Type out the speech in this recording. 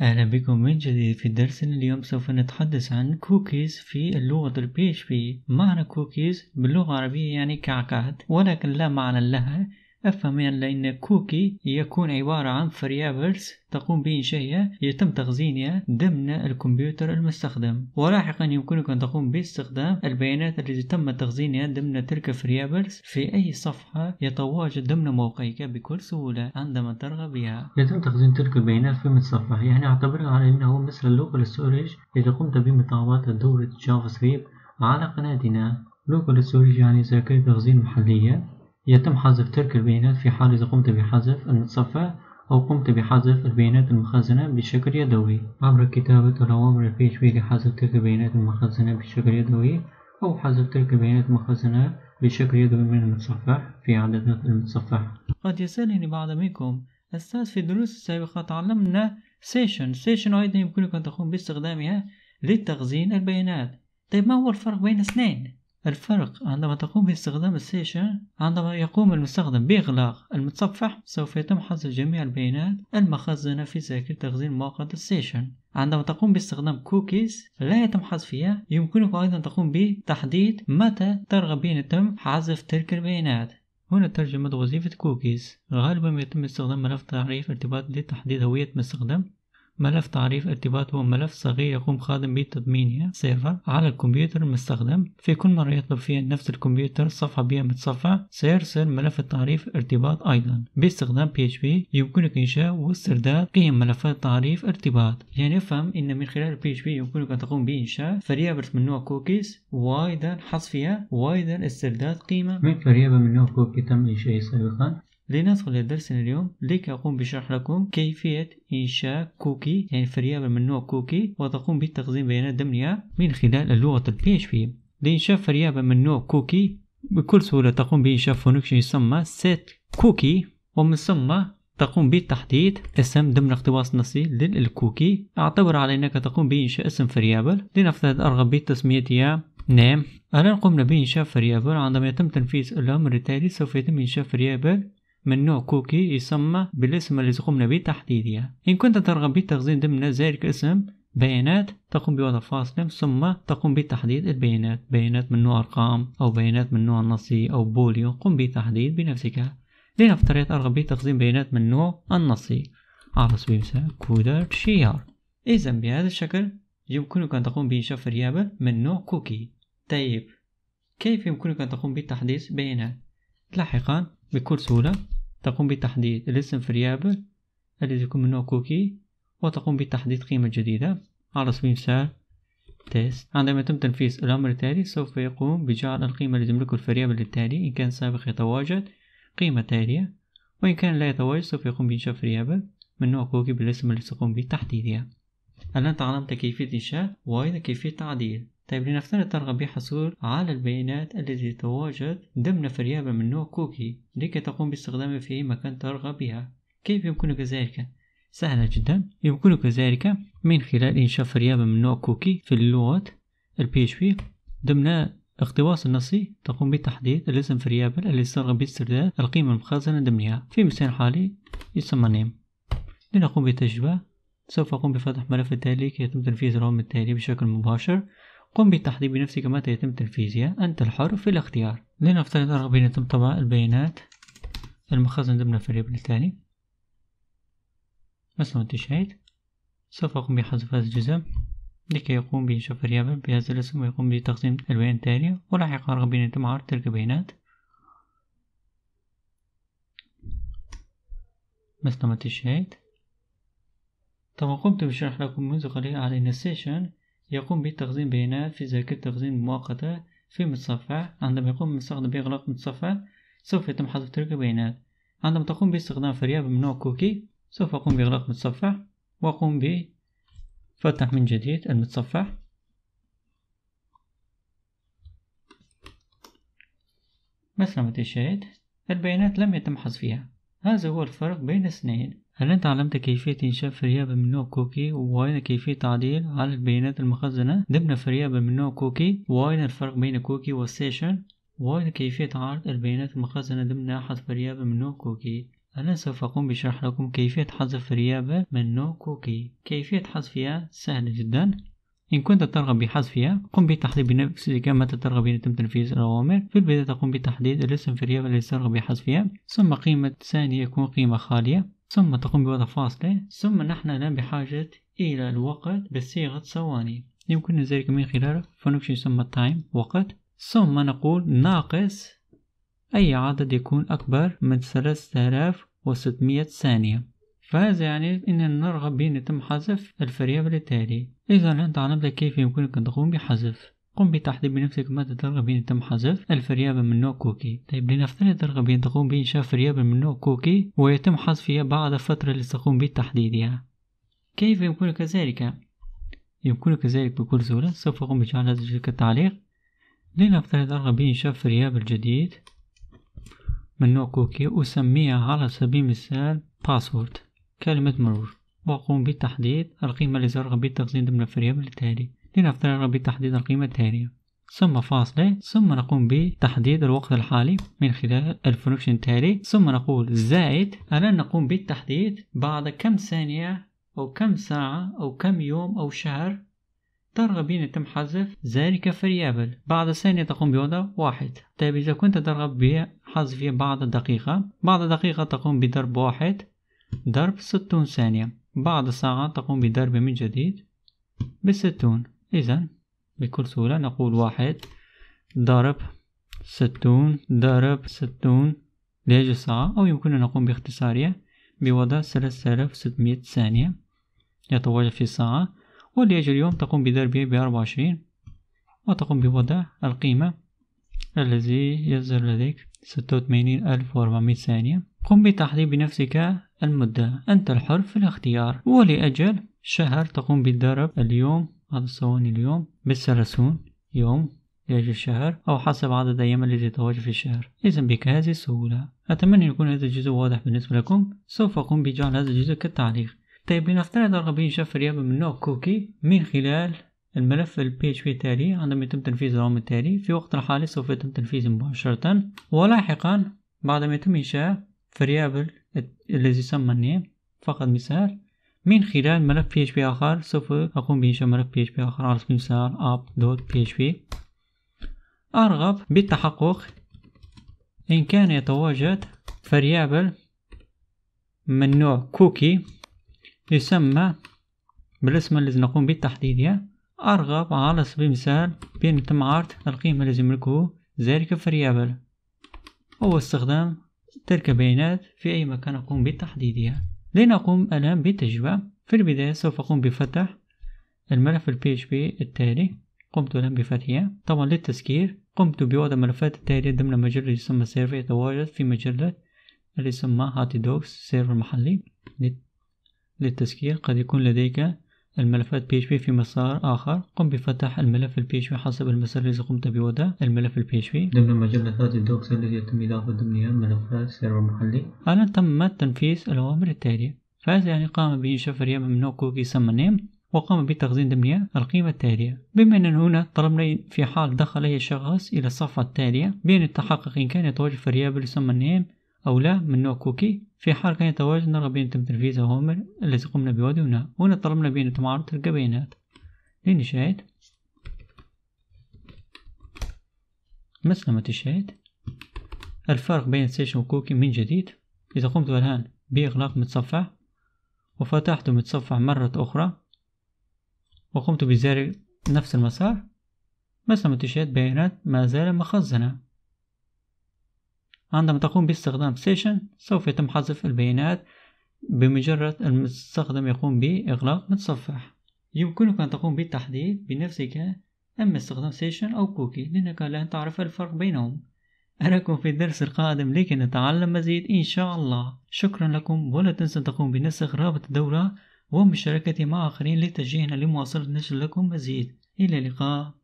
أهلا بكم من جديد في درسنا اليوم سوف نتحدث عن كوكيز في اللغة البيش بي معنى كوكيز باللغة العربية يعني كعكات ولكن لا معنى لها أفهم يعني أن كوكي يكون عبارة عن فريابلز تقوم بإنشائها يتم تخزينها ضمن الكمبيوتر المستخدم ولاحقا يمكنك أن تقوم باستخدام البيانات التي تم تخزينها ضمن تلك الفريابلز في أي صفحة يتواجد ضمن موقعك بكل سهولة عندما ترغب بها يتم تخزين تلك البيانات في متصفح يعني اعتبرها على أنه مثل اللوكال ستورج إذا قمت بمطابقة دورة جافا سكريبت على قناتنا لوكال ستورج يعني ذاكرة تخزين محلية يتم حذف تلك البيانات في حال إذا قمت بحذف المتصفى أو قمت بحذف البيانات المخزنة بشكل يدوي عبر كتابة الأوامر PHP لحذف تلك البيانات المخزنة بشكل يدوي أو حذف تلك البيانات المخزنة بشكل يدوي من المتصفح في عدسة المتصفح قد يسألني بعض منكم أستاذ في الدروس السابقة تعلمنا سيشن سيشن أيضا يمكنك أن تقوم باستخدامها لتخزين البيانات طيب ما هو الفرق بين اثنين؟ الفرق عندما تقوم باستخدام السيشن عندما يقوم المستخدم بإغلاق المتصفح سوف يتم حصر جميع البيانات المخزنة في ذاكرة تخزين موقع السيشن عندما تقوم باستخدام كوكيز لا يتم حذفها يمكنك أيضا تقوم بتحديد متى ترغب بأن يتم حذف تلك البيانات هنا ترجمة وظيفة كوكيز غالبا يتم استخدام ملف تعريف ارتباط لتحديد هوية المستخدم ملف تعريف ارتباط هو ملف صغير يقوم خادم بتضمينه سيرفر على الكمبيوتر المستخدم في كل مرة يطلب فيها نفس الكمبيوتر صفحة بها متصفح سيرسل ملف التعريف ارتباط أيضا باستخدام PHP يمكنك إنشاء واسترداد قيم ملفات تعريف ارتباط يعني افهم أن من خلال PHP يمكنك أن تقوم بإنشاء فريابرت من نوع كوكيز وأيضا حذفها وأيضا استرداد قيمة من فريابة من نوع كوكي تم إنشائه سابقا لندخل لدرسنا اليوم لك أقوم بشرح لكم كيفية إنشاء كوكي يعني فريابل من نوع كوكي وتقوم بتخزين بيانات ضمنها من خلال لغة البي اتش بي لإنشاء فريابل من نوع كوكي بكل سهولة تقوم بإنشاء فونكشن يسمى set كوكي ومن ثم تقوم بتحديد اسم ضمن اقتباس نصي للكوكي اعتبر على انك تقوم بانشاء اسم فريابل لنفترض ارغب بتسميتها نام الان قمنا بانشاء فريابل عندما يتم تنفيذ الامر التالي سوف يتم انشاء فريابل من نوع كوكي يسمى بالاسم الذي قمنا به تحديدها إن كنت ترغب بالتخزين ضمن ذلك اسم بيانات تقوم بوضع فاصل ثم تقوم بتحديد البيانات بيانات من نوع أرقام أو بيانات من نوع نصي أو بوليو قم بتحديد بنفسك لنفترض أرغب بتخزين بيانات من نوع النصي على سبيل المثال كودر شيار إذا بهذا الشكل يمكنك أن تقوم بإنشاء فريابل من نوع كوكي طيب كيف يمكنك أن تقوم بتحديث بيانات لاحقا بكل سهولة تقوم بتحديد الاسم فريابل الذي يكون من نوع كوكي وتقوم بتحديد قيمة جديدة على سبيل المثال تيست عندما يتم تنفيذ الأمر التالي سوف يقوم بجعل القيمة التي تملكه الفريابل التالي إن كان سابق يتواجد قيمة تالية وإن كان لا يتواجد سوف يقوم بإنشاء فريابل من نوع كوكي بالاسم الذي سيقوم بتحديدها الآن تعلمت كيفية إنشاء وأيضا كيفية تعديل طيب لنفترض ترغب بحصول على البيانات التي تتواجد ضمن فريابة من نوع كوكي لكي تقوم باستخدامها في أي مكان ترغب بها كيف يمكنك ذلك؟ سهلة جدا يمكنك ذلك من خلال إنشاء فريابة من نوع كوكي في اللغة PHP ضمن اقتباس النصي تقوم بتحديد الاسم فريابل الذي ترغب باسترداد القيمة المخزنة ضمنها في مثال حالي يسمى نيم لنقوم بالتجربة سوف أقوم بفتح ملف التالي كي يتم تنفيذ الرقم التالي بشكل مباشر قم بالتحضير بنفسك متى يتم تنفيذها أنت الحر في الاختيار لنفترض رغبة يتم طبع البيانات المخزن ضمن الفريبل الثاني مثل ما انتشيت سوف أقوم بحذف هذا الجزء لكي يقوم بشوف فريبل بهذا الاسم ويقوم بتقسيم البيانات التالية ولاحقا رغبة يتم عرض تلك البيانات مثل ما انتشيت طبعا قمت بشرح لكم منذ قليل على إن السيشن يقوم بتخزين بيانات في ذاكرة تخزين مؤقتة في متصفح عندما يقوم المستخدم بإغلاق المتصفح سوف يتم حذف تلك البيانات عندما تقوم باستخدام فريق من نوع كوكي سوف أقوم بإغلاق المتصفح وأقوم بفتح من جديد المتصفح مثل ما تشاهد البيانات لم يتم حذفها هذا هو الفرق بين الاثنين هل أنت علمت كيفية إنشاء فريابة من نوع كوكي وين كيفية تعديل على البيانات المخزنة ضمن فريابة من نوع كوكي وين الفرق بين كوكي والسيشن وين كيفية عرض البيانات المخزنة ضمن أحد فريابة من نوع كوكي أنا سوف أقوم بشرح لكم كيفية حذف فريابة من نوع كوكي كيفية حذفها سهلة جدا إن كنت ترغب بحذفها قم بتحديد بنفسك إذا ترغب أن يتم تنفيذ الأوامر في البداية تقوم بتحديد الاسم فريابة التي ترغب بحذفها ثم قيمة ثانية يكون قيمة خالية ثم تقوم بوضع فاصلة ثم نحن الآن بحاجة إلى الوقت بصيغة ثواني يمكننا ذلك من خلال فنكشن يسمى تايم وقت ثم نقول ناقص أي عدد يكون أكبر من 3600 ثانية فهذا يعني أننا نرغب بأن يتم حذف الفريق التالي إذا أنت علمت كيف يمكنك أن تقوم بحذف قم بتحضير بنفسك مادة ترغبين تم حذف ألف ريال من نوع كوكي طيب لنفترض ترغبين تقوم بإنشاف ريال من نوع كوكي ويتم حذفها بعد فترة لتقوم بتحديدها يعني. كيف يمكنك ذلك؟ يمكنك ذلك بكل سهولة سوف أقوم بجعل هذا الشكل التعليق لنفترض أرغب إنشاف ريابة الجديد من نوع كوكي أسميها على سبيل المثال باسورد كلمة مرور وأقوم بتحديد القيمة التي أرغب بالتخزين ضمن الفريق التالي لنفترض بتحديد القيمة التالية ثم فاصلة ثم نقوم بتحديد الوقت الحالي من خلال الفونكشن التالي ثم نقول زائد الآن نقوم بالتحديد بعد كم ثانية أو كم ساعة أو كم يوم أو شهر ترغب بأن يتم حذف ذلك فريابل بعد ثانية تقوم بوضع واحد طيب إذا كنت ترغب بحذف بعد دقيقة بعد دقيقة تقوم بضرب واحد ضرب ستون ثانية بعد ساعة تقوم بضرب من جديد بستون إذا بكل سهولة نقول واحد ضرب ستون ضرب ستون لأجل الساعة أو يمكننا نقوم باختصارها بوضع ثلاثة آلاف ستمية ثانية يتواجد في الساعة ولأجل اليوم تقوم بضربه بأربعة وعشرين وتقوم بوضع القيمة الذي يظهر لديك ستة وثمانين ألف وأربعمائة ثانية قم بتحديد بنفسك المدة أنت الحر في الاختيار ولأجل شهر تقوم بضرب اليوم هذا الصواني اليوم بالثلاثون يوم يجي الشهر أو حسب عدد الأيام التي تتواجد في الشهر إذا هذه السهولة أتمنى يكون هذا الجزء واضح بالنسبة لكم سوف أقوم بجعل هذا الجزء كالتعليق طيب لنفترض أن شف ريابة من نوع كوكي من خلال الملف ال PHP التالي عندما يتم تنفيذ الرقم التالي في وقت الحالي سوف يتم تنفيذه مباشرة ولاحقا بعدما يتم إنشاء فريابل الذي يسمى name فقط مثال من خلال ملف PHP آخر سوف أقوم بإنشاء ملف PHP آخر على سبيل المثال app.php أرغب بالتحقق إن كان يتواجد فريابل من نوع كوكي يسمى بالاسم الذي نقوم بتحديده أرغب على سبيل المثال بأن تم عرض القيمة الذي يملكه ذلك الفريابل هو استخدام تلك البيانات في أي مكان أقوم بتحديدها لنقوم الآن بالتجربة في البداية سوف أقوم بفتح الملف ال PHP التالي قمت الآن بفتحه طبعا للتسكير قمت بوضع ملفات التالية ضمن مجلة يسمى سيرفر يتواجد في مجلة اللي يسمى هاتي دوكس سيرفر محلي للتسكير قد يكون لديك الملفات PHP في مسار آخر قم بفتح الملف PHP حسب المسار الذي قمت بوضع الملف PHP ضمن مجلة الدوكس التي يتم إضافة ضمنها ملفات سيرفر محلي الآن تم تنفيذ الأوامر التالية فهذا يعني قام بإنشاء فريق من كوكي سما نيم وقام بتخزين ضمنها القيمة التالية بما أن هنا طلبنا في حال دخل أي شخص إلى الصفحة التالية بأن التحقق إن كان يتواجد فريق يسمى نيم أو لا من نوع كوكي في حال كان يتواجد نرغب بين تم تنفيذ هومر الذي قمنا بوضعه هنا طلبنا بين تتعارض تلك بيانات لنشاهد مثل ما تشاهد الفرق بين سيشن وكوكي من جديد إذا قمت الآن بإغلاق متصفح وفتحت متصفح مرة أخرى وقمت بزر نفس المسار مثل ما تشاهد بيانات ما زال مخزنة عندما تقوم باستخدام سيشن سوف يتم حذف البيانات بمجرد المستخدم يقوم بإغلاق متصفح يمكنك أن تقوم بالتحديد بنفسك أما استخدام سيشن أو كوكي لأنك لن تعرف الفرق بينهم أراكم في الدرس القادم لكي نتعلم مزيد إن شاء الله شكرا لكم ولا تنسى تقوم بنسخ رابط الدورة ومشاركتي مع آخرين لتشجيعنا لمواصلة نشر لكم مزيد إلى اللقاء